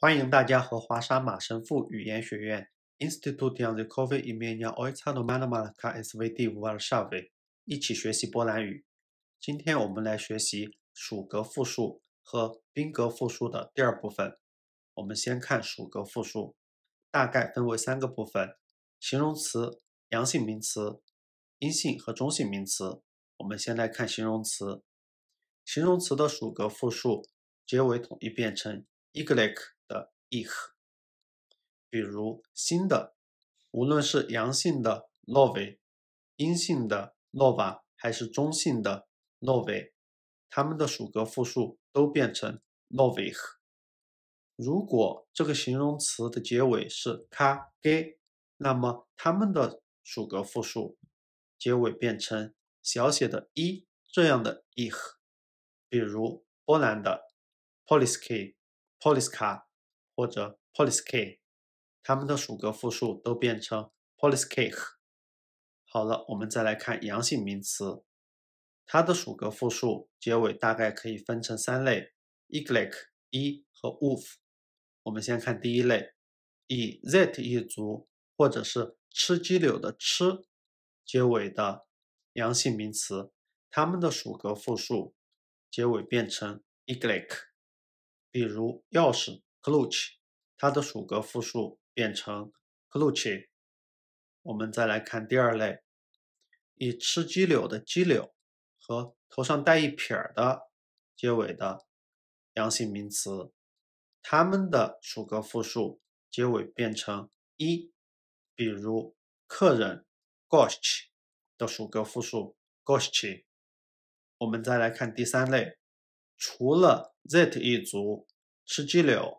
欢迎大家和华沙马神父语言学院 Institute on the Coffee 一面教 Ojciec do m a n a m a l a k a SVD 五二十二位一起学习波兰语。今天我们来学习属格复数和宾格复数的第二部分。我们先看属格复数，大概分为三个部分：形容词、阳性名词、阴性和中性名词。我们先来看形容词。形容词的属格复数结尾统一变成 i g l i ich，比如新的，无论是阳性的 n o v e 阴性的 nova，还是中性的 n o v e 它们的属格复数都变成 n o v i h 如果这个形容词的结尾是 ka、ge，那么它们的属格复数结尾变成小写的 e 这样的 ich，比如波兰的 polski、polska。或者 police，k，它们的属格复数都变成 police，k。好了，我们再来看阳性名词，它的属格复数结尾大概可以分成三类：eagle，k 一和 w o l f 我们先看第一类，以 z、e 一族或者是吃鸡柳的吃结尾的阳性名词，它们的属格复数结尾变成 e g l e k 比如钥匙。clutch，它的属格复数变成 c l u t c h e 我们再来看第二类，以吃鸡柳的鸡柳和头上带一撇的结尾的阳性名词，它们的属格复数结尾变成一。比如客人 g o e s h 的属格复数 g o e s h s 我们再来看第三类，除了 that 一族吃鸡柳。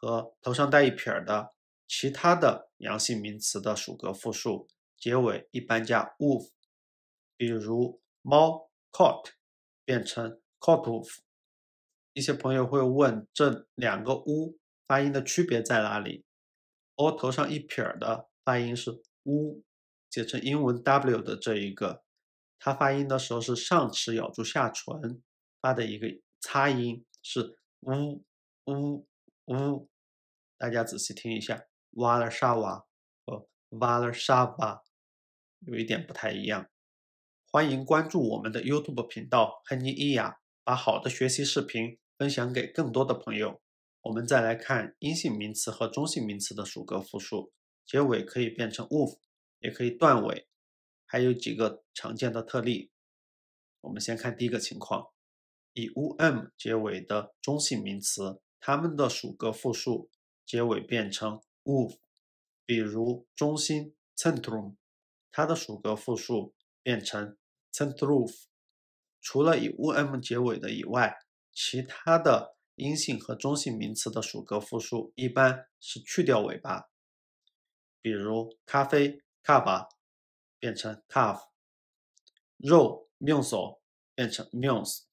和头上带一撇儿的其他的阳性名词的属格复数，结尾一般加 o v 比如猫 cat 变成 c a t o f 一些朋友会问这两个 u 发音的区别在哪里哦，头上一撇儿的发音是 u，写成英文 w 的这一个，它发音的时候是上齿咬住下唇发的一个擦音，是 wuwuwu。大家仔细听一下，瓦 a 沙瓦和瓦 a 沙瓦有一点不太一样。欢迎关注我们的 YouTube 频道 h e 伊亚，把好的学习视频分享给更多的朋友。我们再来看阴性名词和中性名词的数格复数，结尾可以变成 wolf，也可以断尾，还有几个常见的特例。我们先看第一个情况，以 um 结尾的中性名词，它们的数格复数。结尾变成 u 比如中心 centrum，它的属格复数变成 c e n t r a u v 除了以 um 结尾的以外，其他的阴性和中性名词的属格复数一般是去掉尾巴，比如咖啡 c a p a 变成 c a f f 肉 musso 变成 m u s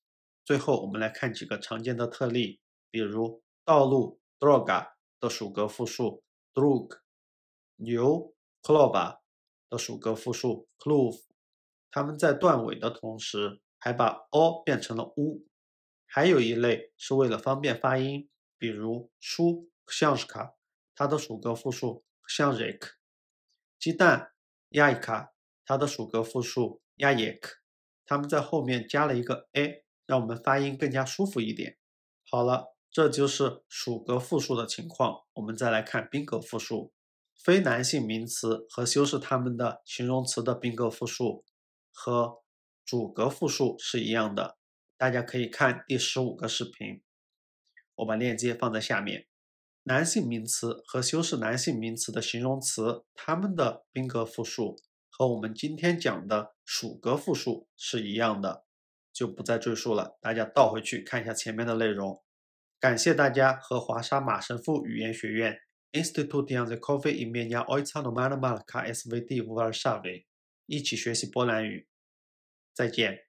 最后我们来看几个常见的特例，比如道路 doroga。的属格复数 drug，牛 clova 的属格复数 clove，他们在断尾的同时，还把 o 变成了 u。还有一类是为了方便发音，比如书 shaska，它的属格复数 s h a n r i k 鸡蛋 y a i k a 它的属格复数 y a k e 他们在后面加了一个 a，让我们发音更加舒服一点。好了。这就是属格复数的情况。我们再来看宾格复数，非男性名词和修饰它们的形容词的宾格复数和主格复数是一样的。大家可以看第十五个视频，我把链接放在下面。男性名词和修饰男性名词的形容词，它们的宾格复数和我们今天讲的属格复数是一样的，就不再赘述了。大家倒回去看一下前面的内容。感谢大家和华沙马神父语言学院 Institute on the Coffee in Miany o j t a No Manama l a SVD Warsaw 一起学习波兰语，再见。